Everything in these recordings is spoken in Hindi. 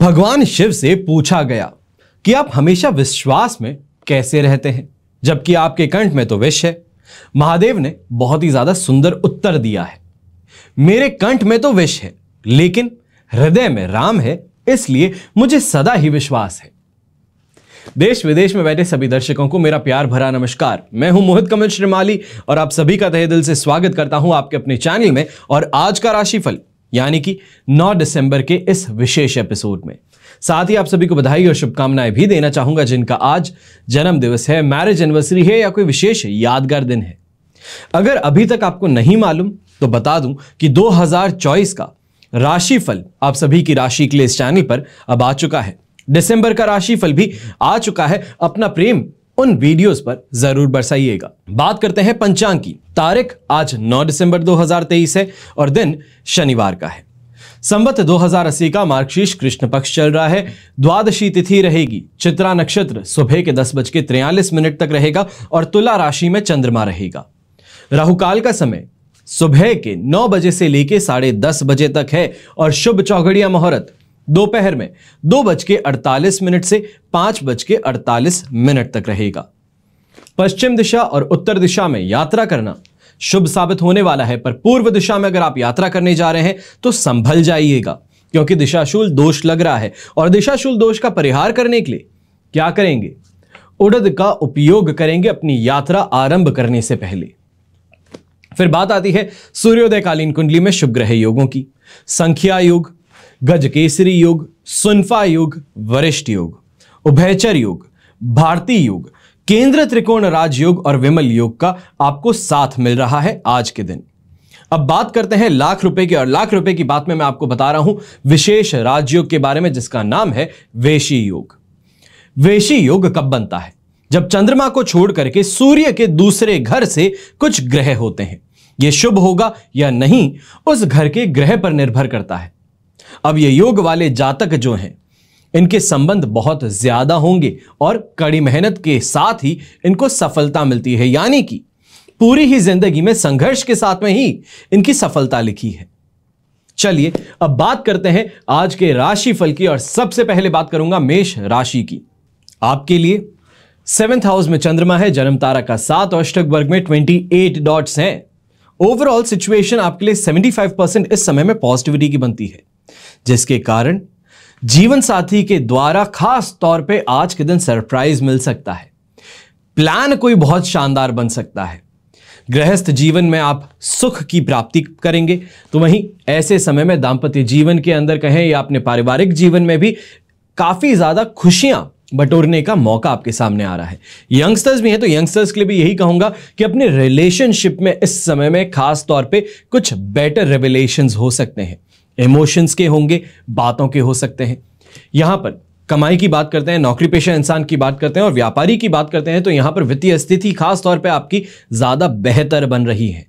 भगवान शिव से पूछा गया कि आप हमेशा विश्वास में कैसे रहते हैं जबकि आपके कंठ में तो विष है महादेव ने बहुत ही ज्यादा सुंदर उत्तर दिया है मेरे कंठ में तो विष है लेकिन हृदय में राम है इसलिए मुझे सदा ही विश्वास है देश विदेश में बैठे सभी दर्शकों को मेरा प्यार भरा नमस्कार मैं हूं मोहित कमल श्रीमाली और आप सभी का तहे दिल से स्वागत करता हूं आपके अपने चैनल में और आज का राशिफल यानी कि 9 दिसंबर के इस विशेष एपिसोड में साथ ही आप सभी को बधाई और शुभकामनाएं भी देना चाहूंगा जिनका आज जन्म दिवस है मैरिज एनिवर्सरी है या कोई विशेष यादगार दिन है अगर अभी तक आपको नहीं मालूम तो बता दूं कि दो का राशिफल आप सभी की राशि के लिए इस चैनल पर अब आ चुका है दिसंबर का राशिफल भी आ चुका है अपना प्रेम उन वीडियोस पर जरूर बरसाइएगा बात करते हैं पंचांग की तारीख आज 9 दिसंबर 2023 है और दिन शनिवार का है संवत 2080 का मार्गशीर्ष कृष्ण पक्ष चल रहा है द्वादशी तिथि रहेगी चित्रा नक्षत्र सुबह के दस बज के तिरयालीस मिनट तक रहेगा और तुला राशि में चंद्रमा रहेगा राहुकाल का समय सुबह के नौ बजे से लेकर साढ़े दस बजे तक है और शुभ चौघड़िया मुहूर्त दोपहर में दो बज के अड़तालीस मिनट से पांच बज के अड़तालीस मिनट तक रहेगा पश्चिम दिशा और उत्तर दिशा में यात्रा करना शुभ साबित होने वाला है पर पूर्व दिशा में अगर आप यात्रा करने जा रहे हैं तो संभल जाइएगा क्योंकि दिशाशूल दोष लग रहा है और दिशाशूल दोष का परिहार करने के लिए क्या करेंगे उड़द का उपयोग करेंगे अपनी यात्रा आरंभ करने से पहले फिर बात आती है सूर्योदयकालीन कुंडली में शुभ ग्रह योगों की संख्या योग गज केसरी युग सुनफा युग वरिष्ठ युग उभयचर युग भारतीय युग केंद्र त्रिकोण राजयोग और विमल योग का आपको साथ मिल रहा है आज के दिन अब बात करते हैं लाख रुपए की और लाख रुपए की बात में मैं आपको बता रहा हूं विशेष राजयोग के बारे में जिसका नाम है वेशी योग वेशी योग कब बनता है जब चंद्रमा को छोड़ करके सूर्य के दूसरे घर से कुछ ग्रह होते हैं यह शुभ होगा या नहीं उस घर के ग्रह पर निर्भर करता है अब ये योग वाले जातक जो हैं इनके संबंध बहुत ज्यादा होंगे और कड़ी मेहनत के साथ ही इनको सफलता मिलती है यानी कि पूरी ही जिंदगी में संघर्ष के साथ में ही इनकी सफलता लिखी है चलिए अब बात करते हैं आज के राशि फल की और सबसे पहले बात करूंगा मेष राशि की आपके लिए सेवेंथ हाउस में चंद्रमा है जन्म तारा का सात और अष्टक वर्ग में ट्वेंटी एट डॉट्स हैं ओवरऑल सिचुएशन आपके लिए सेवेंटी फाइव परसेंट इस समय में पॉजिटिविटी की बनती है जिसके कारण जीवन साथी के द्वारा खास तौर पे आज के दिन सरप्राइज मिल सकता है प्लान कोई बहुत शानदार बन सकता है गृहस्थ जीवन में आप सुख की प्राप्ति करेंगे तो वहीं ऐसे समय में दाम्पत्य जीवन के अंदर कहें या अपने पारिवारिक जीवन में भी काफ़ी ज़्यादा खुशियां बटोरने का मौका आपके सामने आ रहा है यंगस्टर्स भी हैं तो यंगस्टर्स के लिए भी यही कहूंगा कि अपने रिलेशनशिप में इस समय में खास तौर पे कुछ बेटर रेवलेशन हो सकते हैं इमोशंस के होंगे बातों के हो सकते हैं यहाँ पर कमाई की बात करते हैं नौकरी पेशा इंसान की बात करते हैं और व्यापारी की बात करते हैं तो यहाँ पर वित्तीय स्थिति खास तौर पे आपकी ज़्यादा बेहतर बन रही है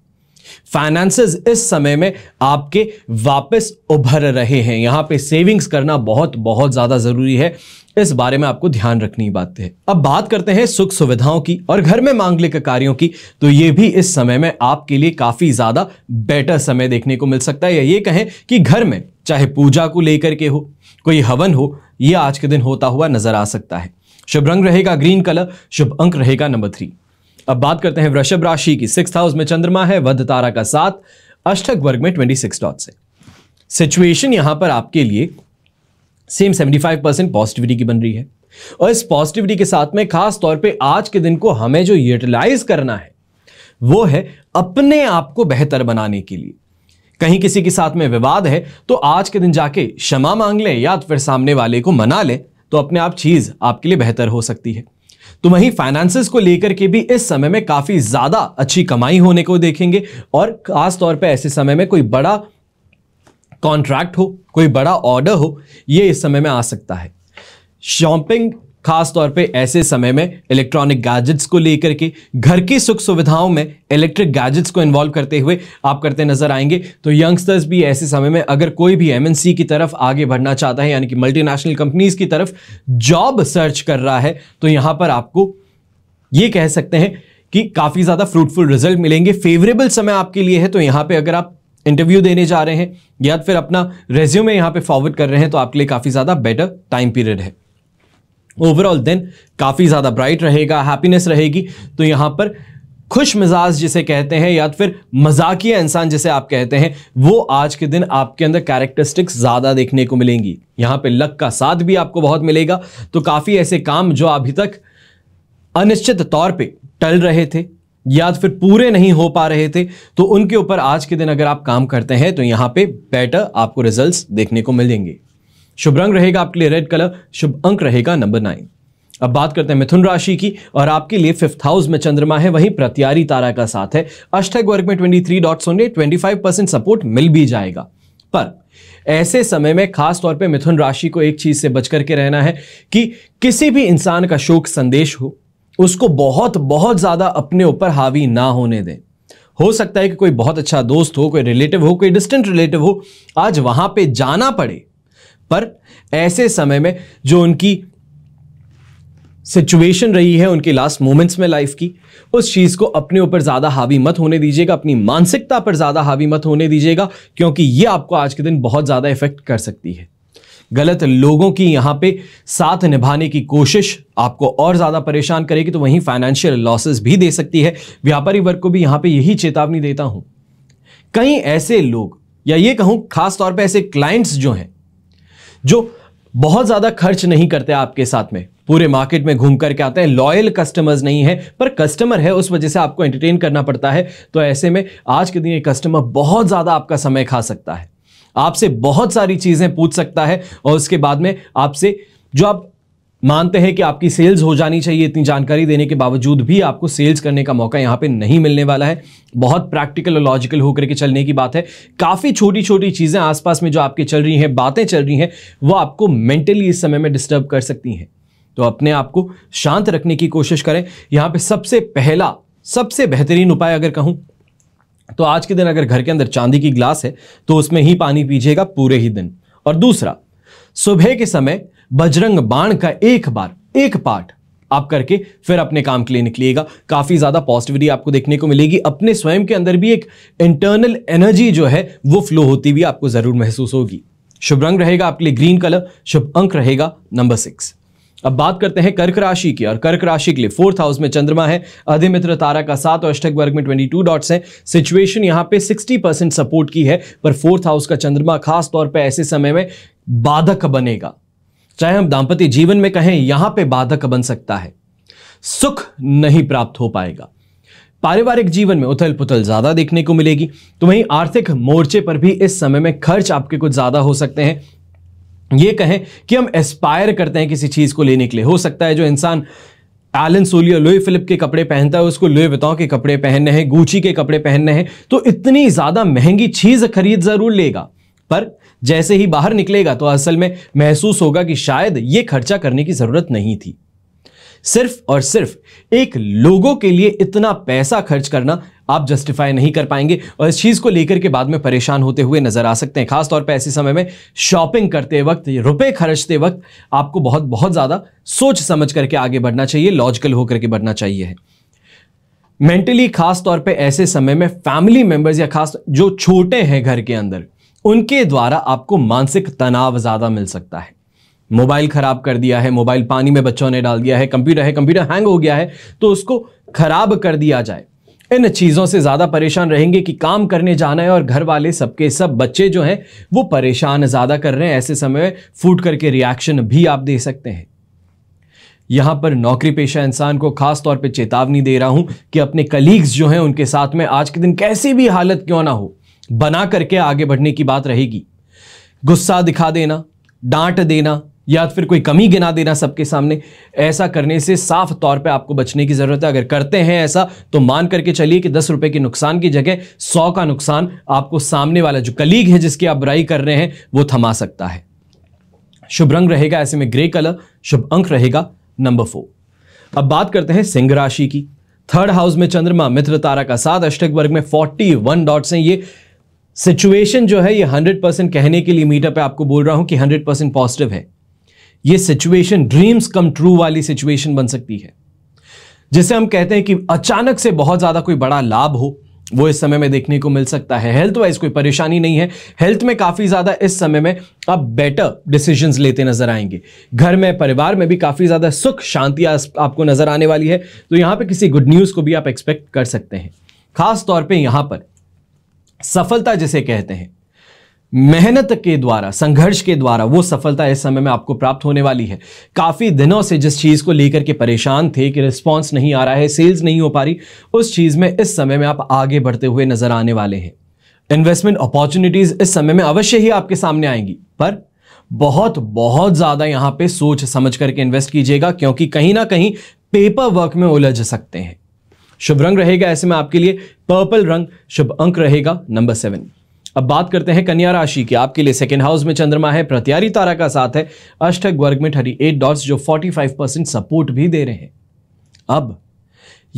फाइनेंसेस इस समय में आपके वापस उभर रहे हैं यहाँ पे सेविंग्स करना बहुत बहुत ज़्यादा ज़रूरी है इस बारे में आपको ध्यान रखनी बात है अब बात करते हैं सुख सुविधाओं की और घर में मांगलिक कार्यों की तो ये भी इस समय में आपके लिए काफ़ी ज़्यादा बेटर समय देखने को मिल सकता है या ये कहें कि घर में चाहे पूजा को लेकर के हो कोई हवन हो ये आज के दिन होता हुआ नजर आ सकता है शुभ रंग रहेगा ग्रीन कलर शुभ अंक रहेगा नंबर थ्री अब बात करते हैं वृषभ राशि की सिक्स हाउस में चंद्रमा है वध तारा का साथ अष्टक वर्ग में ट्वेंटी सिक्स डॉट से सिचुएशन यहां पर आपके लिए same seventy five percent positivity की बन रही है और इस पॉजिटिविटी के साथ में खास तौर पे आज के दिन को हमें जो यूटिलाइज करना है वो है अपने आप को बेहतर बनाने के लिए कहीं किसी के साथ में विवाद है तो आज के दिन जाके क्षमा मांग लें या फिर सामने वाले को मना लें तो अपने आप चीज आपके लिए बेहतर हो सकती है तो वहीं फाइनेंसेस को लेकर के भी इस समय में काफ़ी ज़्यादा अच्छी कमाई होने को देखेंगे और खासतौर पर ऐसे समय में कोई बड़ा कॉन्ट्रैक्ट हो कोई बड़ा ऑर्डर हो ये इस समय में आ सकता है शॉपिंग खासतौर पे ऐसे समय में इलेक्ट्रॉनिक गैजेट्स को लेकर के घर की सुख सुविधाओं में इलेक्ट्रिक गैजेट्स को इन्वॉल्व करते हुए आप करते नजर आएंगे तो यंगस्टर्स भी ऐसे समय में अगर कोई भी एमएनसी की तरफ आगे बढ़ना चाहता है यानी कि मल्टीनेशनल कंपनीज की तरफ जॉब सर्च कर रहा है तो यहां पर आपको ये कह सकते हैं कि काफ़ी ज़्यादा फ्रूटफुल रिजल्ट मिलेंगे फेवरेबल समय आपके लिए है तो यहाँ पर अगर आप इंटरव्यू देने जा रहे हैं या फिर अपना रेज्यूमे यहाँ पे फॉरवर्ड कर रहे हैं तो आपके लिए काफ़ी ज़्यादा बेटर टाइम पीरियड है ओवरऑल दिन काफ़ी ज़्यादा ब्राइट रहेगा हैप्पीनेस रहेगी तो यहाँ पर खुश मिजाज जिसे कहते हैं या फिर मजाकिया इंसान जिसे आप कहते हैं वो आज के दिन आपके अंदर कैरेक्टरिस्टिक्स ज़्यादा देखने को मिलेंगी यहाँ पे लक का साथ भी आपको बहुत मिलेगा तो काफ़ी ऐसे काम जो अभी तक अनिश्चित तौर पे टल रहे थे या फिर पूरे नहीं हो पा रहे थे तो उनके ऊपर आज के दिन अगर आप काम करते हैं तो यहाँ पर बेटर आपको रिजल्ट देखने को मिलेंगे शुभ रंग रहेगा आपके लिए रेड कलर शुभ अंक रहेगा नंबर नाइन अब बात करते हैं मिथुन राशि की और आपके लिए फिफ्थ हाउस में चंद्रमा है वहीं प्रत्यारी तारा का साथ है अष्टक वर्ग में ट्वेंटी थ्री डॉट सोने ट्वेंटी फाइव परसेंट सपोर्ट मिल भी जाएगा पर ऐसे समय में खास तौर पे मिथुन राशि को एक चीज से बच करके रहना है कि किसी भी इंसान का शोक संदेश हो उसको बहुत बहुत ज्यादा अपने ऊपर हावी ना होने दें हो सकता है कि कोई बहुत अच्छा दोस्त हो कोई रिलेटिव हो कोई डिस्टेंट रिलेटिव हो आज वहां पे जाना पड़े पर ऐसे समय में जो उनकी सिचुएशन रही है उनके लास्ट मोमेंट्स में लाइफ की उस चीज़ को अपने ऊपर ज़्यादा हावी मत होने दीजिएगा अपनी मानसिकता पर ज़्यादा हावी मत होने दीजिएगा क्योंकि ये आपको आज के दिन बहुत ज़्यादा इफेक्ट कर सकती है गलत लोगों की यहां पे साथ निभाने की कोशिश आपको और ज़्यादा परेशान करेगी तो वहीं फाइनेंशियल लॉसेस भी दे सकती है व्यापारी वर्ग को भी यहां पर यही चेतावनी देता हूं कई ऐसे लोग या ये कहूँ खासतौर पर ऐसे क्लाइंट्स जो हैं जो बहुत ज़्यादा खर्च नहीं करते आपके साथ में पूरे मार्केट में घूम करके आते हैं लॉयल कस्टमर्स नहीं है पर कस्टमर है उस वजह से आपको एंटरटेन करना पड़ता है तो ऐसे में आज के दिन ये कस्टमर बहुत ज़्यादा आपका समय खा सकता है आपसे बहुत सारी चीज़ें पूछ सकता है और उसके बाद में आपसे जो आप मानते हैं कि आपकी सेल्स हो जानी चाहिए इतनी जानकारी देने के बावजूद भी आपको सेल्स करने का मौका यहाँ पे नहीं मिलने वाला है बहुत प्रैक्टिकल और लॉजिकल होकर के चलने की बात है काफ़ी छोटी छोटी चीज़ें आसपास में जो आपके चल रही हैं बातें चल रही हैं वो आपको मेंटली इस समय में डिस्टर्ब कर सकती हैं तो अपने आप को शांत रखने की कोशिश करें यहाँ पर सबसे पहला सबसे बेहतरीन उपाय अगर कहूँ तो आज के दिन अगर घर के अंदर चांदी की ग्लास है तो उसमें ही पानी पीजिएगा पूरे ही दिन और दूसरा सुबह के समय बजरंग बाण का एक बार एक पाठ आप करके फिर अपने काम के लिए निकलिएगा काफ़ी ज़्यादा पॉजिटिविटी आपको देखने को मिलेगी अपने स्वयं के अंदर भी एक इंटरनल एनर्जी जो है वो फ्लो होती हुई आपको ज़रूर महसूस होगी शुभ रंग रहेगा आपके लिए ग्रीन कलर शुभ अंक रहेगा नंबर सिक्स अब बात करते हैं कर्क राशि की और कर्क राशि के लिए फोर्थ हाउस में चंद्रमा है अधिमित्र तारा का सात और अष्टक वर्ग में ट्वेंटी टू डॉट्स हैं सिचुएशन यहां पे सिक्सटी परसेंट सपोर्ट की है पर फोर्थ हाउस का चंद्रमा खास तौर पे ऐसे समय में बाधक बनेगा चाहे हम दाम्पत्य जीवन में कहें यहां पे बाधक बन सकता है सुख नहीं प्राप्त हो पाएगा पारिवारिक जीवन में उथल पुथल ज्यादा देखने को मिलेगी तो वहीं आर्थिक मोर्चे पर भी इस समय में खर्च आपके कुछ ज्यादा हो सकते हैं ये कहें कि हम एस्पायर करते हैं किसी चीज को लेने के लिए हो सकता है जो इंसान एलन सोलियो लुई फिलिप के कपड़े पहनता है उसको लुई बताओ के कपड़े पहनने हैं गूची के कपड़े पहनने हैं तो इतनी ज्यादा महंगी चीज खरीद जरूर लेगा पर जैसे ही बाहर निकलेगा तो असल में महसूस होगा कि शायद ये खर्चा करने की ज़रूरत नहीं थी सिर्फ और सिर्फ एक लोगों के लिए इतना पैसा खर्च करना आप जस्टिफाई नहीं कर पाएंगे और इस चीज़ को लेकर के बाद में परेशान होते हुए नज़र आ सकते हैं खासतौर पर ऐसे समय में शॉपिंग करते वक्त रुपए खर्चते वक्त आपको बहुत बहुत ज़्यादा सोच समझ करके आगे बढ़ना चाहिए लॉजिकल होकर के बढ़ना चाहिए मेंटली खासतौर पर ऐसे समय में फैमिली मेंबर्स या खास जो छोटे हैं घर के अंदर उनके द्वारा आपको मानसिक तनाव ज़्यादा मिल सकता है मोबाइल खराब कर दिया है मोबाइल पानी में बच्चों ने डाल दिया है कंप्यूटर है कंप्यूटर हैंग हो गया है तो उसको खराब कर दिया जाए इन चीज़ों से ज़्यादा परेशान रहेंगे कि काम करने जाना है और घर वाले सबके सब बच्चे जो हैं वो परेशान ज़्यादा कर रहे हैं ऐसे समय फूट करके रिएक्शन भी आप दे सकते हैं यहां पर नौकरी पेशा इंसान को खास तौर पे चेतावनी दे रहा हूं कि अपने कलीग्स जो हैं उनके साथ में आज के दिन कैसी भी हालत क्यों ना हो बना करके आगे बढ़ने की बात रहेगी गुस्सा दिखा देना डांट देना या फिर कोई कमी गिना देना सबके सामने ऐसा करने से साफ तौर पे आपको बचने की ज़रूरत है अगर करते हैं ऐसा तो मान करके चलिए कि दस रुपए के नुकसान की जगह सौ का नुकसान आपको सामने वाला जो कलीग है जिसकी आप बुराई कर रहे हैं वो थमा सकता है शुभ रंग रहेगा ऐसे में ग्रे कलर शुभ अंक रहेगा नंबर फोर अब बात करते हैं सिंह राशि की थर्ड हाउस में चंद्रमा मित्र तारा का साथ अष्टक वर्ग में वन डॉट्स हैं ये सिचुएशन जो है ये हंड्रेड परसेंट कहने के लिए मीटअप पे आपको बोल रहा हूं कि हंड्रेड परसेंट पॉजिटिव है ये सिचुएशन ड्रीम्स कम ट्रू वाली सिचुएशन बन सकती है जिसे हम कहते हैं कि अचानक से बहुत ज़्यादा कोई बड़ा लाभ हो वो इस समय में देखने को मिल सकता है हेल्थ वाइज कोई परेशानी नहीं है हेल्थ में काफ़ी ज़्यादा इस समय में आप बेटर डिसीजन लेते नजर आएंगे घर में परिवार में भी काफ़ी ज़्यादा सुख शांति आपको नज़र आने वाली है तो यहां पे किसी गुड न्यूज़ को भी आप एक्सपेक्ट कर सकते हैं खास तौर पे यहां पर सफलता जिसे कहते हैं मेहनत के द्वारा संघर्ष के द्वारा वो सफलता इस समय में आपको प्राप्त होने वाली है काफ़ी दिनों से जिस चीज़ को लेकर के परेशान थे कि रिस्पॉन्स नहीं आ रहा है सेल्स नहीं हो पा रही उस चीज़ में इस समय में आप आगे बढ़ते हुए नजर आने वाले हैं इन्वेस्टमेंट अपॉर्चुनिटीज़ इस समय में अवश्य ही आपके सामने आएंगी पर बहुत बहुत ज़्यादा यहां पर सोच समझ करके इन्वेस्ट कीजिएगा क्योंकि कहीं ना कहीं पेपर वर्क में उलझ सकते हैं शुभ रंग रहेगा ऐसे में आपके लिए पर्पल रंग शुभ अंक रहेगा नंबर सेवन अब बात करते हैं कन्या राशि की आपके लिए सेकेंड हाउस में चंद्रमा है प्रत्यारी तारा का साथ है अष्टक वर्ग में थर्टी एट डॉट्स जो 45 परसेंट सपोर्ट भी दे रहे हैं अब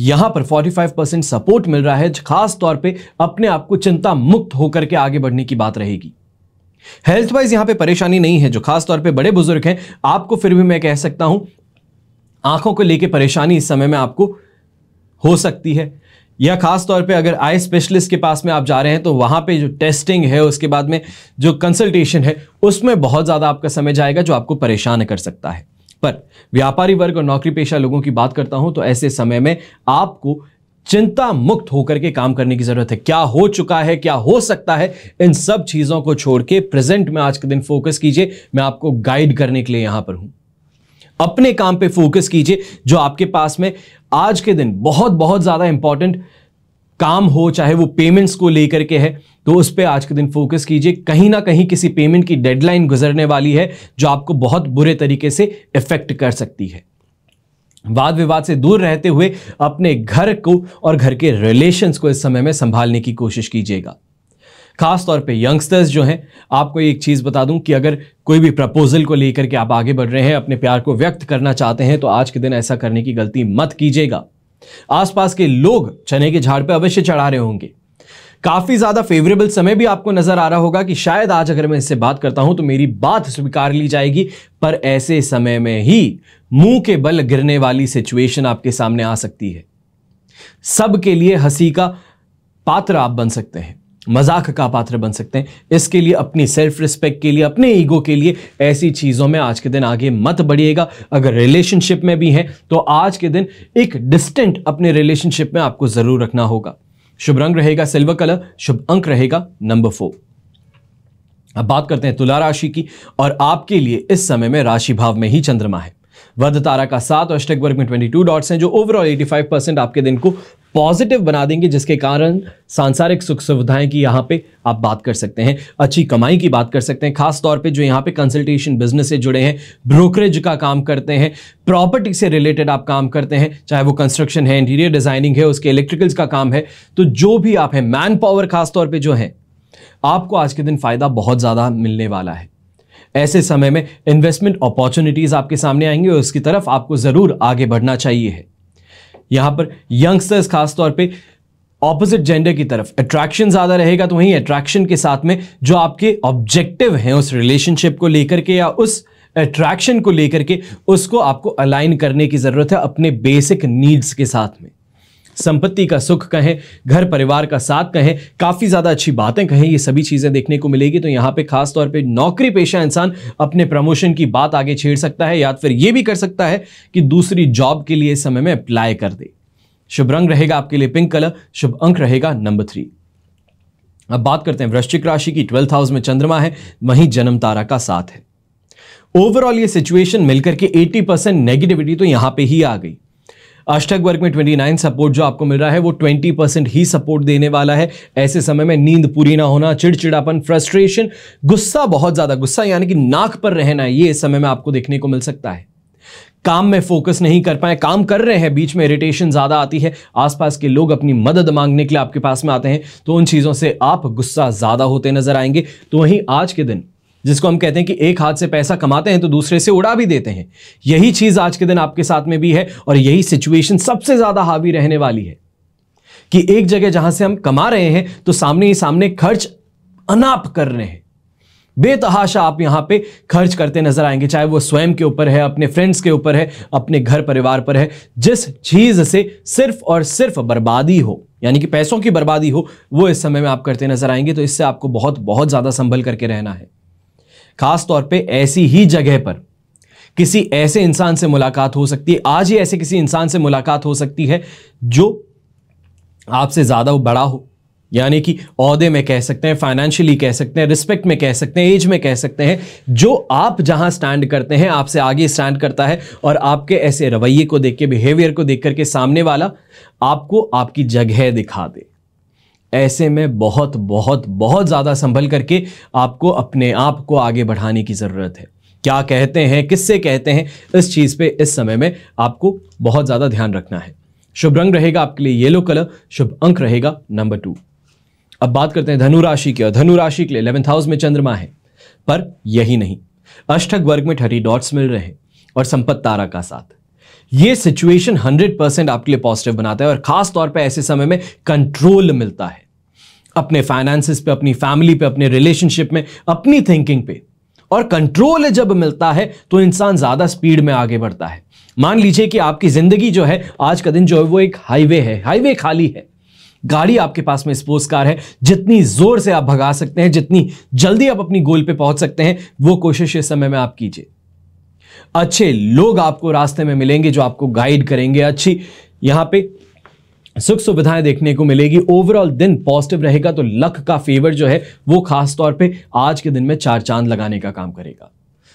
यहां पर 45 परसेंट सपोर्ट मिल रहा है खास तौर पे अपने आप को चिंता मुक्त होकर के आगे बढ़ने की बात रहेगी हेल्थ वाइज यहां पे परेशानी नहीं है जो खास तौर पे बड़े बुजुर्ग हैं आपको फिर भी मैं कह सकता हूं आंखों को लेकर परेशानी इस समय में आपको हो सकती है या खास तौर पे अगर आई स्पेशलिस्ट के पास में आप जा रहे हैं तो वहाँ पे जो टेस्टिंग है उसके बाद में जो कंसल्टेशन है उसमें बहुत ज़्यादा आपका समय जाएगा जो आपको परेशान कर सकता है पर व्यापारी वर्ग और नौकरी पेशा लोगों की बात करता हूं तो ऐसे समय में आपको चिंता मुक्त होकर के काम करने की जरूरत है क्या हो चुका है क्या हो सकता है इन सब चीजों को छोड़ के प्रेजेंट में आज के दिन फोकस कीजिए मैं आपको गाइड करने के लिए यहां पर हूं अपने काम पे फोकस कीजिए जो आपके पास में आज के दिन बहुत बहुत ज़्यादा इंपॉर्टेंट काम हो चाहे वो पेमेंट्स को लेकर के है तो उस पर आज के दिन फोकस कीजिए कहीं ना कहीं किसी पेमेंट की डेडलाइन गुजरने वाली है जो आपको बहुत बुरे तरीके से इफेक्ट कर सकती है वाद विवाद से दूर रहते हुए अपने घर को और घर के रिलेशंस को इस समय में संभालने की कोशिश कीजिएगा खास तौर पे यंगस्टर्स जो हैं आपको एक चीज़ बता दूं कि अगर कोई भी प्रपोजल को लेकर के आप आगे बढ़ रहे हैं अपने प्यार को व्यक्त करना चाहते हैं तो आज के दिन ऐसा करने की गलती मत कीजिएगा आसपास के लोग चने के झाड़ पर अवश्य चढ़ा रहे होंगे काफ़ी ज़्यादा फेवरेबल समय भी आपको नज़र आ रहा होगा कि शायद आज अगर मैं इससे बात करता हूं तो मेरी बात स्वीकार ली जाएगी पर ऐसे समय में ही मुंह के बल गिरने वाली सिचुएशन आपके सामने आ सकती है सबके लिए हंसी का पात्र आप बन सकते हैं मजाक का पात्र बन सकते हैं इसके लिए अपनी सेल्फ रिस्पेक्ट के लिए अपने ईगो के लिए ऐसी चीज़ों में आज के दिन आगे मत बढ़िएगा अगर रिलेशनशिप में भी हैं तो आज के दिन एक डिस्टेंट अपने रिलेशनशिप में आपको ज़रूर रखना होगा शुभ रंग रहेगा सिल्वर कलर शुभ अंक रहेगा नंबर फोर अब बात करते हैं तुला राशि की और आपके लिए इस समय में राशि भाव में ही चंद्रमा है वध तारा का सात और अष्टक वर्ग में 22 डॉट्स हैं जो ओवरऑल 85 परसेंट आपके दिन को पॉजिटिव बना देंगे जिसके कारण सांसारिक सुख सुविधाएं की यहाँ पे आप बात कर सकते हैं अच्छी कमाई की बात कर सकते हैं खास तौर पे जो यहाँ पे कंसल्टेशन बिजनेस से जुड़े हैं ब्रोकरेज का काम करते हैं प्रॉपर्टी से रिलेटेड आप काम करते हैं चाहे वो कंस्ट्रक्शन है इंटीरियर डिजाइनिंग है उसके इलेक्ट्रिकल्स का काम है तो जो भी आप हैं मैन पावर खासतौर पर जो है आपको आज के दिन फायदा बहुत ज़्यादा मिलने वाला है ऐसे समय में इन्वेस्टमेंट अपॉर्चुनिटीज़ आपके सामने आएंगे और उसकी तरफ आपको ज़रूर आगे बढ़ना चाहिए यहाँ पर यंगस्टर्स खासतौर पर ऑपोजिट जेंडर की तरफ अट्रैक्शन ज़्यादा रहेगा तो वहीं अट्रैक्शन के साथ में जो आपके ऑब्जेक्टिव हैं उस रिलेशनशिप को लेकर के या उस अट्रैक्शन को लेकर के उसको आपको अलाइन करने की ज़रूरत है अपने बेसिक नीड्स के साथ में संपत्ति का सुख कहें घर परिवार का साथ कहें काफ़ी ज़्यादा अच्छी बातें कहें ये सभी चीज़ें देखने को मिलेगी तो यहां पे खास तौर पे नौकरी पेशा इंसान अपने प्रमोशन की बात आगे छेड़ सकता है या फिर ये भी कर सकता है कि दूसरी जॉब के लिए समय में अप्लाई कर दे शुभ रंग रहेगा आपके लिए पिंक कलर शुभ अंक रहेगा नंबर थ्री अब बात करते हैं वृश्चिक राशि की ट्वेल्थ हाउस में चंद्रमा है वहीं जन्म तारा का साथ है ओवरऑल ये सिचुएशन मिलकर के 80 परसेंट नेगेटिविटी तो यहां पे ही आ गई अष्टक वर्ग में 29 सपोर्ट जो आपको मिल रहा है वो 20 परसेंट ही सपोर्ट देने वाला है ऐसे समय में नींद पूरी ना होना चिड़चिड़ापन फ्रस्ट्रेशन गुस्सा बहुत ज़्यादा गुस्सा यानी कि नाक पर रहना ये इस समय में आपको देखने को मिल सकता है काम में फोकस नहीं कर पाए काम कर रहे हैं बीच में इरिटेशन ज़्यादा आती है आसपास के लोग अपनी मदद मांगने के लिए आपके पास में आते हैं तो उन चीज़ों से आप गुस्सा ज़्यादा होते नजर आएंगे तो वहीं आज के दिन जिसको हम कहते हैं कि एक हाथ से पैसा कमाते हैं तो दूसरे से उड़ा भी देते हैं यही चीज़ आज के दिन आपके साथ में भी है और यही सिचुएशन सबसे ज़्यादा हावी रहने वाली है कि एक जगह जहां से हम कमा रहे हैं तो सामने ही सामने खर्च अनाप कर रहे हैं बेतहाशा आप यहां पे खर्च करते नजर आएंगे चाहे वो स्वयं के ऊपर है अपने फ्रेंड्स के ऊपर है अपने घर परिवार पर है जिस चीज से सिर्फ और सिर्फ बर्बादी हो यानी कि पैसों की बर्बादी हो वो इस समय में आप करते नजर आएंगे तो इससे आपको बहुत बहुत ज्यादा संभल करके रहना है खास तौर पे ऐसी ही जगह पर किसी ऐसे इंसान से मुलाकात हो सकती है आज ही ऐसे किसी इंसान से मुलाकात हो सकती है जो आपसे ज़्यादा बड़ा हो यानी कि अहदे में कह सकते हैं फाइनेंशियली कह सकते हैं रिस्पेक्ट में कह सकते हैं एज में कह सकते हैं जो आप जहां स्टैंड करते हैं आपसे आगे स्टैंड करता है और आपके ऐसे रवैये को देख के बिहेवियर को देख करके सामने वाला आपको आपकी जगह दिखा दे ऐसे में बहुत बहुत बहुत ज़्यादा संभल करके आपको अपने आप को आगे बढ़ाने की ज़रूरत है क्या कहते हैं किससे कहते हैं इस चीज़ पे इस समय में आपको बहुत ज़्यादा ध्यान रखना है शुभ रंग रहेगा आपके लिए येलो कलर शुभ अंक रहेगा नंबर टू अब बात करते हैं धनुराशि की और धनुराशि के लिए इलेवेंथ हाउस में चंद्रमा है पर यही नहीं अष्टक वर्ग में थर्टी डॉट्स मिल रहे हैं और संपत्त तारा का साथ ये सिचुएशन 100% आपके लिए पॉजिटिव बनाता है और खास तौर पे ऐसे समय में कंट्रोल मिलता है अपने फाइनेंसिस पे अपनी फैमिली पे अपने रिलेशनशिप में अपनी थिंकिंग पे और कंट्रोल जब मिलता है तो इंसान ज़्यादा स्पीड में आगे बढ़ता है मान लीजिए कि आपकी ज़िंदगी जो है आज का दिन जो है वो एक हाईवे है हाईवे खाली है गाड़ी आपके पास में स्पोर्ट्स कार है जितनी जोर से आप भगा सकते हैं जितनी जल्दी आप अपनी गोल पे पहुंच सकते हैं वो कोशिश इस समय में आप कीजिए अच्छे लोग आपको रास्ते में मिलेंगे जो आपको गाइड करेंगे अच्छी यहां पे सुख सुविधाएं देखने को मिलेगी ओवरऑल दिन पॉजिटिव रहेगा तो लक का फेवर जो है वो खास तौर पे आज के दिन में चार चांद लगाने का काम करेगा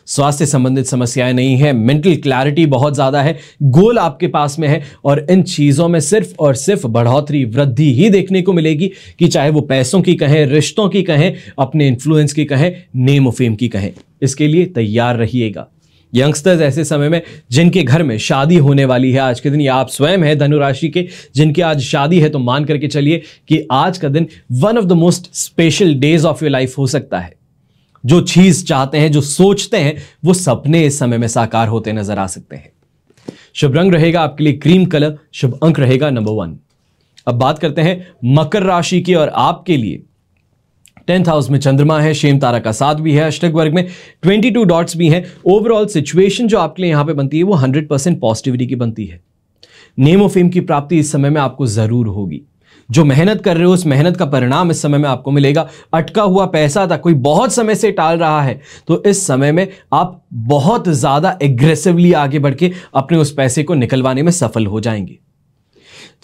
स्वास्थ्य संबंधित समस्याएं नहीं है मेंटल क्लैरिटी बहुत ज़्यादा है गोल आपके पास में है और इन चीज़ों में सिर्फ और सिर्फ बढ़ोतरी वृद्धि ही देखने को मिलेगी कि चाहे वो पैसों की कहें रिश्तों की कहें अपने इन्फ्लुएंस की कहें नेम ऑफ फेम की कहें इसके लिए तैयार रहिएगा यंगस्टर्स ऐसे समय में जिनके घर में शादी होने वाली है आज के दिन या आप स्वयं हैं धनुराशि के जिनकी आज शादी है तो मान करके चलिए कि आज का दिन one of the most special days of your life हो सकता है जो चीज चाहते हैं जो सोचते हैं वो सपने इस समय में साकार होते नजर आ सकते हैं शुभ रंग रहेगा आपके लिए क्रीम कलर शुभ अंक रहेगा नंबर वन अब बात करते हैं मकर राशि की और आपके लिए टेंथ हाउस में चंद्रमा है शेम तारा का साथ भी है अष्टक वर्ग में ट्वेंटी टू डॉट्स भी हैं ओवरऑल सिचुएशन जो आपके लिए यहाँ पे बनती है वो हंड्रेड परसेंट पॉजिटिविटी की बनती है नेम ऑफ फेम की प्राप्ति इस समय में आपको ज़रूर होगी जो मेहनत कर रहे हो उस मेहनत का परिणाम इस समय में आपको मिलेगा अटका हुआ पैसा था कोई बहुत समय से टाल रहा है तो इस समय में आप बहुत ज़्यादा एग्रेसिवली आगे बढ़ के अपने उस पैसे को निकलवाने में सफल हो जाएंगे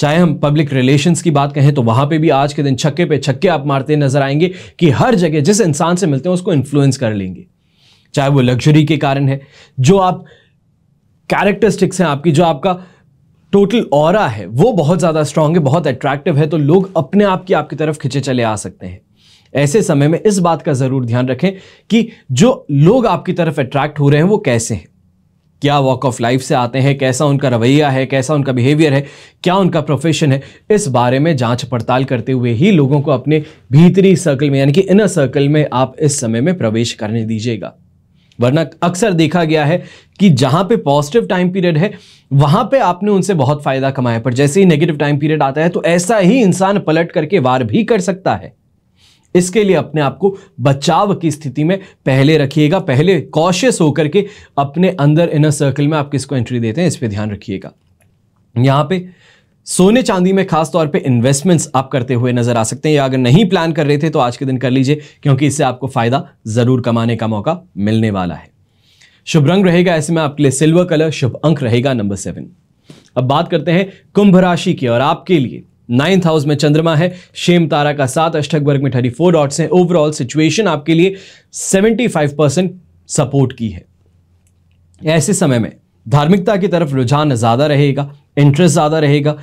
चाहे हम पब्लिक रिलेशंस की बात कहें तो वहां पे भी आज के दिन छक्के पे छक्के आप मारते नजर आएंगे कि हर जगह जिस इंसान से मिलते हैं उसको इन्फ्लुएंस कर लेंगे चाहे वो लग्जरी के कारण है जो आप कैरेक्टरिस्टिक्स हैं आपकी जो आपका टोटल और है वो बहुत ज़्यादा स्ट्रांग है बहुत अट्रैक्टिव है तो लोग अपने आप की आपकी तरफ खिंचे चले आ सकते हैं ऐसे समय में इस बात का ज़रूर ध्यान रखें कि जो लोग आपकी तरफ अट्रैक्ट हो रहे हैं वो कैसे हैं क्या वॉक ऑफ लाइफ से आते हैं कैसा उनका रवैया है कैसा उनका बिहेवियर है क्या उनका प्रोफेशन है इस बारे में जांच पड़ताल करते हुए ही लोगों को अपने भीतरी सर्कल में यानी कि इनर सर्कल में आप इस समय में प्रवेश करने दीजिएगा वरना अक्सर देखा गया है कि जहां पे पॉजिटिव टाइम पीरियड है वहां पे आपने उनसे बहुत फायदा कमाया पर जैसे ही नेगेटिव टाइम पीरियड आता है तो ऐसा ही इंसान पलट करके वार भी कर सकता है इसके लिए अपने आप को बचाव की स्थिति में पहले रखिएगा पहले कॉशियस होकर के अपने अंदर इनर सर्कल में आप किसको एंट्री देते हैं इस पर ध्यान रखिएगा यहां पे सोने चांदी में खास तौर पे इन्वेस्टमेंट्स आप करते हुए नजर आ सकते हैं या अगर नहीं प्लान कर रहे थे तो आज के दिन कर लीजिए क्योंकि इससे आपको फायदा जरूर कमाने का मौका मिलने वाला है शुभ रंग रहेगा ऐसे में आपके लिए सिल्वर कलर शुभ अंक रहेगा नंबर सेवन अब बात करते हैं कुंभ राशि की और आपके लिए नाइन्थ हाउस में चंद्रमा है शेम तारा का सात अष्टक वर्ग में थर्टी फोर डॉट्स हैं ओवरऑल सिचुएशन आपके लिए सेवेंटी फाइव परसेंट सपोर्ट की है ऐसे समय में धार्मिकता की तरफ रुझान ज़्यादा रहेगा इंटरेस्ट ज़्यादा रहेगा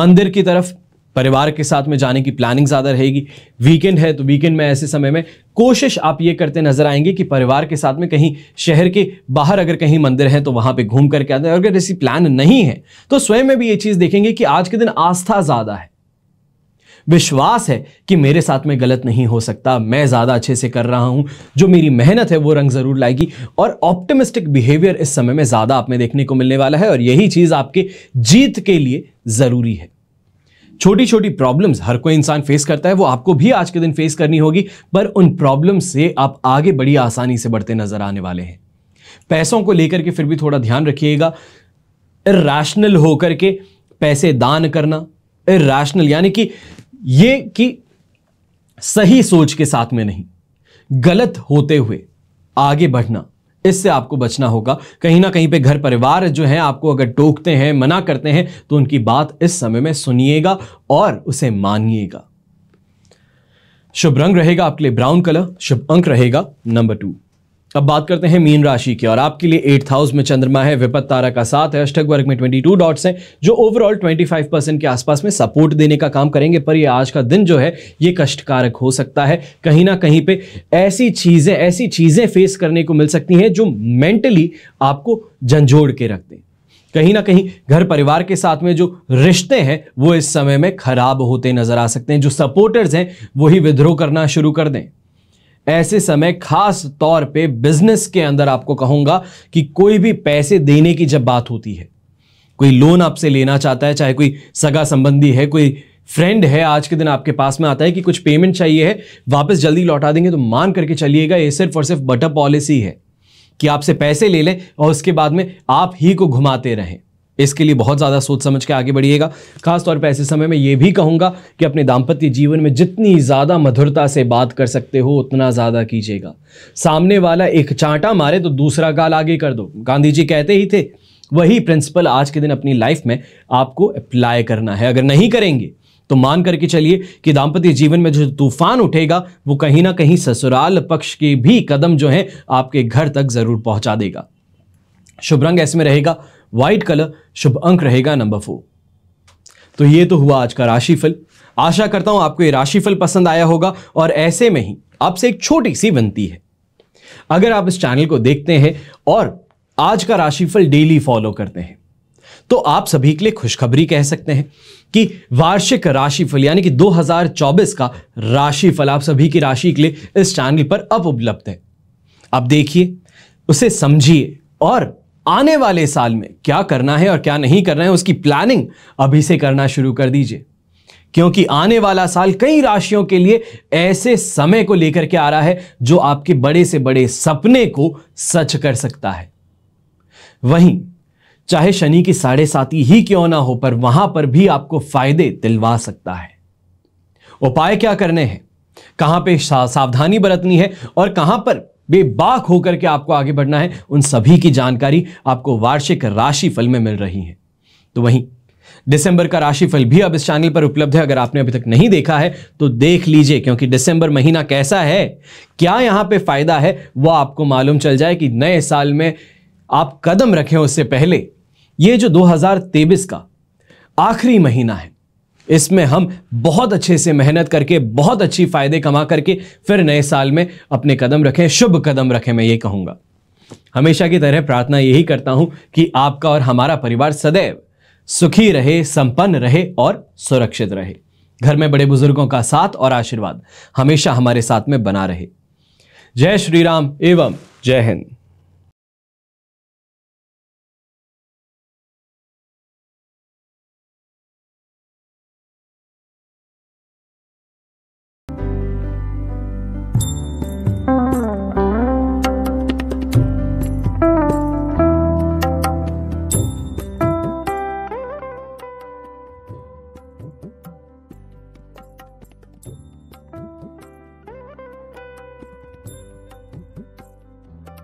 मंदिर की तरफ परिवार के साथ में जाने की प्लानिंग ज़्यादा रहेगी वीकेंड है तो वीकेंड में ऐसे समय में कोशिश आप ये करते नजर आएंगे कि परिवार के साथ में कहीं शहर के बाहर अगर कहीं मंदिर है तो वहां पे घूम करके आते हैं अगर ऐसी प्लान नहीं है तो स्वयं में भी ये चीज़ देखेंगे कि आज के दिन आस्था ज़्यादा है विश्वास है कि मेरे साथ में गलत नहीं हो सकता मैं ज़्यादा अच्छे से कर रहा हूं जो मेरी मेहनत है वो रंग ज़रूर लाएगी और ऑप्टिमिस्टिक बिहेवियर इस समय में ज़्यादा आप में देखने को मिलने वाला है और यही चीज़ आपके जीत के लिए ज़रूरी है छोटी छोटी प्रॉब्लम्स हर कोई इंसान फेस करता है वो आपको भी आज के दिन फेस करनी होगी पर उन प्रॉब्लम्स से आप आगे बड़ी आसानी से बढ़ते नजर आने वाले हैं पैसों को लेकर के फिर भी थोड़ा ध्यान रखिएगा इैशनल होकर के पैसे दान करना रैशनल यानी कि ये कि सही सोच के साथ में नहीं गलत होते हुए आगे बढ़ना इससे आपको बचना होगा कहीं ना कहीं पे घर परिवार जो है आपको अगर टोकते हैं मना करते हैं तो उनकी बात इस समय में सुनिएगा और उसे मानिएगा शुभ रंग रहेगा आपके लिए ब्राउन कलर शुभ अंक रहेगा नंबर टू अब बात करते हैं मीन राशि की और आपके लिए एट्थ हाउस में चंद्रमा है विपत तारा का साथ है अष्टक वर्ग में 22 डॉट्स हैं जो ओवरऑल 25 परसेंट के आसपास में सपोर्ट देने का काम करेंगे पर ये आज का दिन जो है ये कष्टकारक हो सकता है कहीं ना कहीं पे ऐसी चीज़ें ऐसी चीज़ें फेस करने को मिल सकती हैं जो मेंटली आपको झंझोड़ के रख दें कहीं ना कहीं घर परिवार के साथ में जो रिश्ते हैं वो इस समय में खराब होते नजर आ सकते हैं जो सपोर्टर्स हैं वही विद्रोह करना शुरू कर दें ऐसे समय खास तौर पे बिजनेस के अंदर आपको कहूंगा कि कोई भी पैसे देने की जब बात होती है कोई लोन आपसे लेना चाहता है चाहे कोई सगा संबंधी है कोई फ्रेंड है आज के दिन आपके पास में आता है कि कुछ पेमेंट चाहिए है वापस जल्दी लौटा देंगे तो मान करके चलिएगा ये सिर्फ और सिर्फ बटर पॉलिसी है कि आपसे पैसे ले लें और उसके बाद में आप ही को घुमाते रहें इसके लिए बहुत ज़्यादा सोच समझ के आगे बढ़िएगा खासतौर पर ऐसे समय में ये भी कहूँगा कि अपने दाम्पत्य जीवन में जितनी ज़्यादा मधुरता से बात कर सकते हो उतना ज़्यादा कीजिएगा सामने वाला एक चांटा मारे तो दूसरा गाल आगे कर दो गांधी जी कहते ही थे वही प्रिंसिपल आज के दिन अपनी लाइफ में आपको अप्लाई करना है अगर नहीं करेंगे तो मान करके चलिए कि दाम्पत्य जीवन में जो तूफान उठेगा वो कहीं ना कहीं ससुराल पक्ष के भी कदम जो हैं आपके घर तक जरूर पहुंचा देगा शुभ रंग ऐसे में रहेगा व्हाइट कलर शुभ अंक रहेगा नंबर फोर तो ये तो हुआ आज का राशिफल आशा करता हूं आपको ये राशिफल पसंद आया होगा और ऐसे में ही आपसे एक छोटी सी विनती है अगर आप इस चैनल को देखते हैं और आज का राशिफल डेली फॉलो करते हैं तो आप सभी के लिए खुशखबरी कह सकते हैं कि वार्षिक राशिफल यानी कि 2024 का राशिफल आप सभी की राशि के लिए इस चैनल पर अब उपलब्ध है आप देखिए उसे समझिए और आने वाले साल में क्या करना है और क्या नहीं करना है उसकी प्लानिंग अभी से करना शुरू कर दीजिए क्योंकि आने वाला साल कई राशियों के लिए ऐसे समय को लेकर के आ रहा है जो आपके बड़े से बड़े सपने को सच कर सकता है वहीं चाहे शनि की साढ़े साथी ही क्यों ना हो पर वहां पर भी आपको फायदे दिलवा सकता है उपाय क्या करने हैं कहां पे सावधानी बरतनी है और कहां पर बेबाक होकर के आपको आगे बढ़ना है उन सभी की जानकारी आपको वार्षिक राशि फल में मिल रही है तो वहीं दिसंबर का राशिफल भी अब इस चैनल पर उपलब्ध है अगर आपने अभी तक नहीं देखा है तो देख लीजिए क्योंकि दिसंबर महीना कैसा है क्या यहां पे फायदा है वह आपको मालूम चल जाए कि नए साल में आप कदम रखें उससे पहले ये जो दो का आखिरी महीना है इसमें हम बहुत अच्छे से मेहनत करके बहुत अच्छी फ़ायदे कमा करके फिर नए साल में अपने कदम रखें शुभ कदम रखें मैं ये कहूँगा हमेशा की तरह प्रार्थना यही करता हूँ कि आपका और हमारा परिवार सदैव सुखी रहे संपन्न रहे और सुरक्षित रहे घर में बड़े बुजुर्गों का साथ और आशीर्वाद हमेशा हमारे साथ में बना रहे जय श्री राम एवं जय हिंद